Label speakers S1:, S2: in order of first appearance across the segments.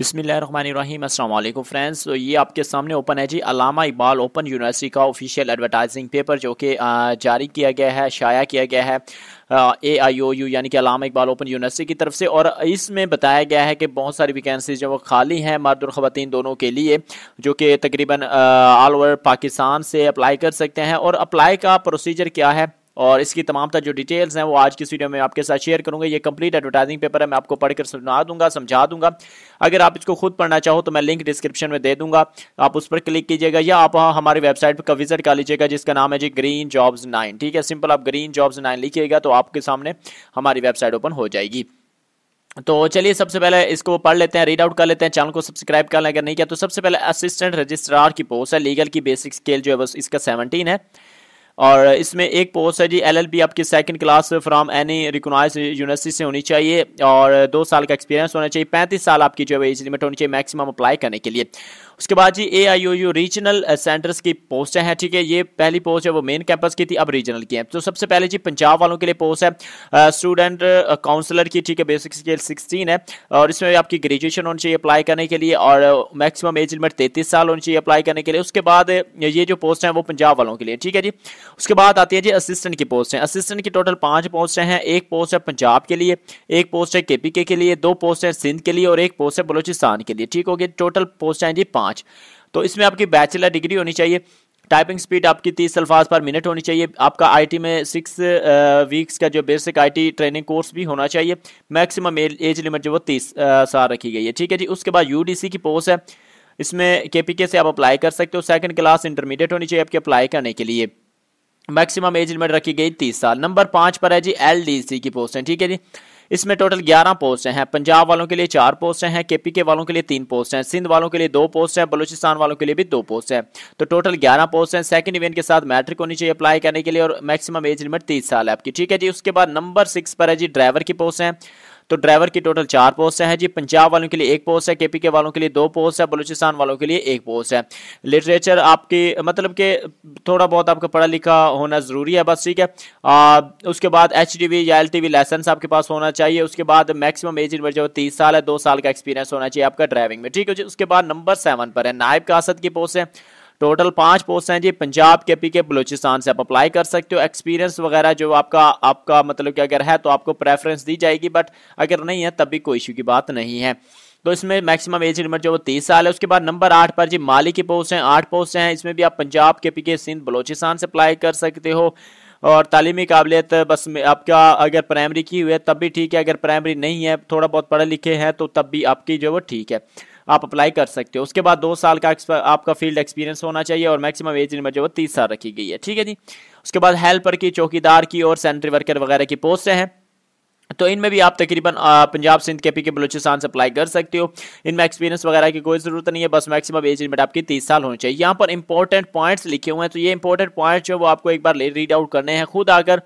S1: बिसमीम अल्लाम फ्रेंड्स तो ये आपके सामने ओपन है जी अलामा इकबाल ओपन यूनिवर्सिटी का ऑफिशियल एडवर्टाइजिंग पेपर जो कि जारी किया गया है शाया किया गया है ए आई ओ यू यानी कि अलामा इकबाल ओपन यूनिवर्सिटी की तरफ से और इसमें बताया गया है कि बहुत सारी वैकेंसीज जो वो खाली हैं मर्द और ख़वान दोनों के लिए जो कि तकरीबन ऑल ओवर पाकिस्तान से अप्लाई कर सकते हैं और अप्लाई का प्रोसीजर क्या है और इसकी तमाम तर जो डिटेल्स हैं वो आज की वीडियो में आपके साथ शेयर करूँगा ये कंप्लीट एडवर्टाइजिंग पेपर है मैं आपको पढ़कर सुना दूंगा समझा दूंगा अगर आप इसको खुद पढ़ना चाहो तो मैं लिंक डिस्क्रिप्शन में दे दूंगा आप उस पर क्लिक कीजिएगा या आप हमारी वेबसाइट पर विजिट कर लीजिएगा जिसका नाम है जी ग्रीन जॉब्स नाइन ठीक है सिंपल आप ग्रीन जॉब्स नाइन लिखिएगा तो आपके सामने हमारी वेबसाइट ओपन हो जाएगी तो चलिए सबसे पहले इसको पढ़ लेते हैं रीड आउट कर लेते हैं चैनल को सब्सक्राइब कर लें अगर नहीं किया तो सबसे पहले असिस्टेंट रजिस्ट्रार की पोस्ट है लीगल की बेसिक स्केल जो है बस इसका सेवनटीन है और इसमें एक पोस्ट है जी एलएलबी आपकी second class from any recognise university से होनी चाहिए और दो साल का एक्सपीरियंस होना चाहिए पैंतीस साल आपकी जो है एज लिमिट होनी चाहिए मैक्सिमम अप्लाई करने के लिए उसके बाद जी A I U U regional centres की पोस्टें हैं ठीक है ये पहली पोस्ट है वो मेन कैंपस की थी अब रीजनल की है तो सबसे पहले जी पंजाब वालों के लिए पोस्ट है स्टूडेंट काउंसलर की ठीक है बेसिक स्केल सिक्सटीन है और इसमें आपकी ग्रेजुएशन होनी चाहिए अप्लाई करने के लिए और मैक्सिमम एज लिमिट तैंतीस साल होनी चाहिए अप्लाई करने के लिए उसके बाद ये जो पोस्ट है वो पंजाब वालों के लिए ठीक है जी उसके बाद आती है जी असिस्टेंट की पोस्ट है असिस्टेंट की टोटल पांच पोस्ट हैं एक पोस्ट है पंजाब के लिए एक पोस्ट है केपीके के लिए दो पोस्ट है सिंध के लिए और एक पोस्ट है बलोचिस्तान के लिए ठीक हो गया टोटल पोस्ट है जी पांच तो इसमें आपकी बैचलर डिग्री होनी चाहिए टाइपिंग स्पीड आपकी तीस अल्फाज पर मिनट होनी चाहिए आपका आईटी में सिक्स वीक्स का जो बेसिक आईटी ट्रेनिंग कोर्स भी होना चाहिए मैक्सिमम एज लिमिट जो वो तीस साल रखी गई है ठीक है जी उसके बाद यूडीसी की पोस्ट है इसमें केपीके से आप अप्लाई कर सकते हो सेकंड क्लास इंटरमीडिएट होनी चाहिए आपके अप्लाई करने के लिए मैक्सिमम एज लिमिट रखी गई तीस साल नंबर पांच पर है जी एल की पोस्ट है ठीक है जी इसमें टोटल 11 पोस्ट हैं पंजाब वालों के लिए चार पोस्ट हैं केपीके वालों के लिए तीन पोस्ट हैं सिंध वालों के लिए दो पोस्ट हैं बलूचिस्तान वालों के लिए भी दो पोस्ट हैं तो टोटल 11 पोस्ट हैं सेकंड इवेंट के साथ मैट्रिक होनी चाहिए अप्लाई करने के लिए और मैक्सिमम एज लिमिट 30 साल है आपकी ठीक है जी उसके बाद नंबर सिक्स पर है जी ड्राइवर की पोस्ट है तो ड्राइवर की टोटल चार पोस्ट है जी पंजाब वालों के लिए एक पोस्ट है केपी के वालों के लिए दो पोस्ट है बलूचिस्तान वालों के लिए एक पोस्ट है लिटरेचर आपकी मतलब कि थोड़ा बहुत आपका पढ़ा लिखा होना ज़रूरी है बस ठीक है उसके बाद एच या एल लाइसेंस आपके पास होना चाहिए उसके बाद मैक्सिमम एज इन जो तीस साल है दो साल का एक्सपीरियंस होना चाहिए आपका ड्राइविंग में ठीक है जी उसके बाद नंबर सेवन पर है नायब कासद की पोस्ट है टोटल पांच पोस्ट हैं जी पंजाब के पी के बलोचिस्तान से आप अप्लाई कर सकते हो एक्सपीरियंस वगैरह जो आपका आपका मतलब कि अगर है तो आपको प्रेफरेंस दी जाएगी बट अगर नहीं है तब भी कोई इशू की बात नहीं है तो इसमें मैक्सिमम एज लिमिट जो वो तीस साल है उसके बाद नंबर आठ पर जी माली की पोस्ट हैं आठ पोस्ट हैं इसमें भी आप पंजाब के पी के सिंध बलोचिस्तान से अप्लाई कर सकते हो और तालीमी काबिलियत बस आपका अगर प्राइमरी की हुई है तब भी ठीक है अगर प्राइमरी नहीं है थोड़ा बहुत पढ़े लिखे हैं तो तब भी आपकी जो वो ठीक है आप अप्लाई कर सकते हो उसके बाद दो साल का आपका फील्ड एक्सपीरियंस होना चाहिए और मैक्सिमम एज लिमिट जो है तीस साल रखी गई है ठीक है जी उसके बाद हेल्पर की चौकीदार की और सेंट्री वर्कर वगैरह की पोस्ट हैं तो इनमें भी आप तकरीबन पंजाब सिंध के पी के बलूचिस्तान से अप्लाई कर सकते हो इनमें एक्सपीरियंस वगैरह की कोई ज़रूरत नहीं है बस मैक्सिमम एज लिमिट आपकी तीस साल होनी चाहिए यहाँ पर इंपॉर्टेंट पॉइंट्स लिखे हुए हैं तो ये इंपॉर्टेंट पॉइंट्स जो वो आपको एक बार रीड आउट करने हैं खुद आकर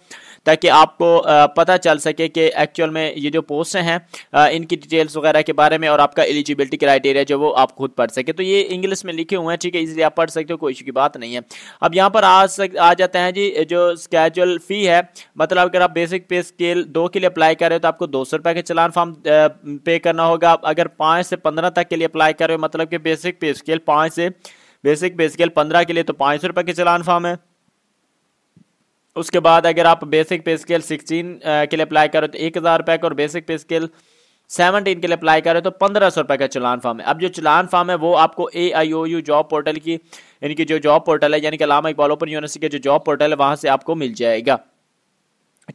S1: ताकि आपको पता चल सके कि एक्चुअल में ये जो पोस्ट हैं इनकी डिटेल्स वगैरह के बारे में और आपका एलिजिबिलिटी क्राइटेरिया जो वो आप खुद पढ़ सके तो ये इंग्लिश में लिखे हुए हैं ठीक है इसलिए आप पढ़ सकते हो कोई इशू की बात नहीं है अब यहाँ पर आ सक आ जाते हैं जी जो स्कैजुअल फ़ी है मतलब अगर आप बेसिक पे स्केल दो के लिए अप्लाई कर रहे हो तो आपको दो सौ रुपये का चलान फॉर्म पे करना होगा अगर पाँच से पंद्रह तक के लिए अप्लाई कर रहे हो मतलब कि बेसिक पे स्केल पाँच से बेसिक पे स्केल पंद्रह के लिए तो पाँच सौ रुपये के चलान फॉर्म है उसके बाद अगर आप बेसिक पे स्केल सिक्सटीन के लिए अप्लाई करो तो एक हज़ार रुपये का और बेसिक पे स्केल सेवनटीन के लिए अप्लाई करें तो पंद्रह सौ रुपये का चलान फॉर्म है अब जो चलान फॉर्म है वो आपको A I O U job portal की यानी कि जो जॉब पोर्टल है यानी कि लामा इकबाल ओपन यूनिवर्सिटी के जो जॉब पोर्टल है वहाँ से आपको मिल जाएगा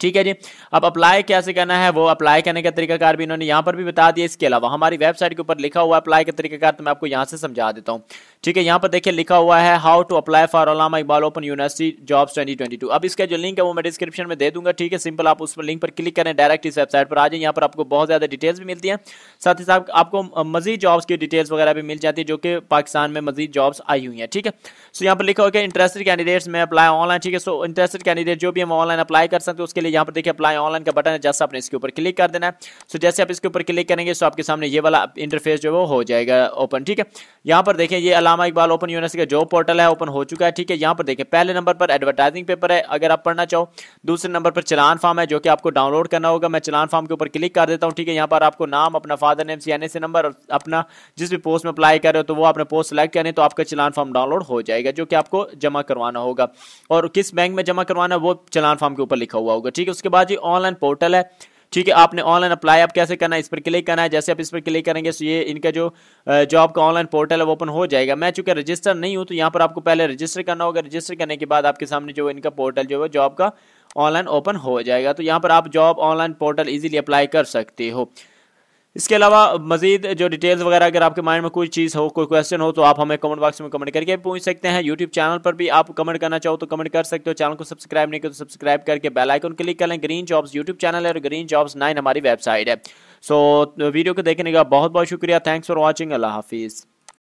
S1: ठीक है जी अब अप्लाई कैसे करना है वो अप्लाई करने का तरीकाकार भी इन्होंने यहाँ पर भी बता दिया इसके अलावा हमारी वेबसाइट के ऊपर लिखा हुआ अप्लाई का तरीकाकार तो मैं आपको यहाँ से समझा देता हूँ ठीक है यहाँ पर देखिए लिखा हुआ है how to apply for Allama Iqbal open university jobs 2022 अब इसका जो लिंक है वो मैं डिस्क्रिप्शन में दे दूंगा ठीक है सिंपल आप उस पर लिंक पर क्लिक करें डायरेक्ट इस वेबसाइट पर आ जाए यहाँ पर आपको बहुत ज़्यादा डिटेल्स भी मिलती है साथ ही साथ आपको मजीद जॉब्स की डिटेल्स वगैरह भी मिल जाती है जो कि पाकिस्तान में मजीद जॉब्स आई हुई हैं ठीक है सो यहाँ पर लिखा हुआ है interested candidates may apply online ठीक है सो इंटरेस्टेड कैंडिडेट जो भी हम ऑनलाइन अप्लाई कर सकते हैं उसके लिए यहाँ पर देखिए अप्लाई ऑनलाइन का बटन है जैसा आपने इसके ऊपर क्लिक कर देना है सो जैसे आप इसके ऊपर क्लिक करेंगे सो आपके सामने ये वाला इंटरफेस जो है वो हो जाएगा ओपन ठीक है यहाँ पर देखें ये अलामा इकबाल ओपन यूनिवर्सिटी का जॉब पोर्टल है ओपन हो चुका है ठीक है यहाँ पर देखें पहले नंबर पर एडवर्टाइजिंग पेपर है अगर आप पढ़ना चाहो दूसरे नंबर पर चलान फॉर्म है जो कि आपको डाउनलोड करना होगा मैं चलान फॉर्म के ऊपर क्लिक कर देता हूँ ठीक है यहाँ पर आपको नाम अपना father name C N number और अपना जिस भी पोस्ट में अप्लाई कर रहे हो तो वो आपने पोस्ट सेलेक्ट करें तो आपका चलान फॉर्म डाउनलोड हो जाएगा जो कि आपको जमा करवाना होगा और किस बैंक में जमा करवाना है वो चलान फॉर्म के ऊपर लिखा हुआ होगा ठीक है उसके बाद जी ऑनलाइन पोर्टल है ठीक है आपने ऑनलाइन अप्लाई आप कैसे करना है इस पर क्लिक करना है जैसे आप इस पर क्लिक करेंगे तो ये इनका जो जॉब का ऑनलाइन पोर्टल है वो ओपन हो जाएगा मैं चूंकि रजिस्टर नहीं हूं तो यहाँ पर आपको पहले रजिस्टर करना होगा रजिस्टर करने के बाद आपके सामने जो इनका पोर्टल जो है जॉब का ऑनलाइन ओपन हो जाएगा तो यहाँ पर आप job online portal easily apply कर सकते हो इसके अलावा मजीद जो डिटेल्स वगैरह अगर आपके माइंड में कोई चीज़ हो कोई क्वेश्चन हो तो आप हमें कमेंट बॉक्स में कमेंट करके पूछ सकते हैं यूट्यूब चैनल पर भी आप कमेंट करना चाहो तो कमेंट कर सकते हो चैनल को सब्सक्राइब नहीं करो तो सब्सक्राइब करके बेल आइकन क्लिक कर लें ग्रीन जॉब्स यूट्यूब चैनल है और ग्रीन जॉब्स नाइन हमारी वेबसाइट है सो so, वीडियो को देखने का बहुत बहुत शुक्रिया थैंक्स फॉर वॉचिंग अल्लाह हाफिज़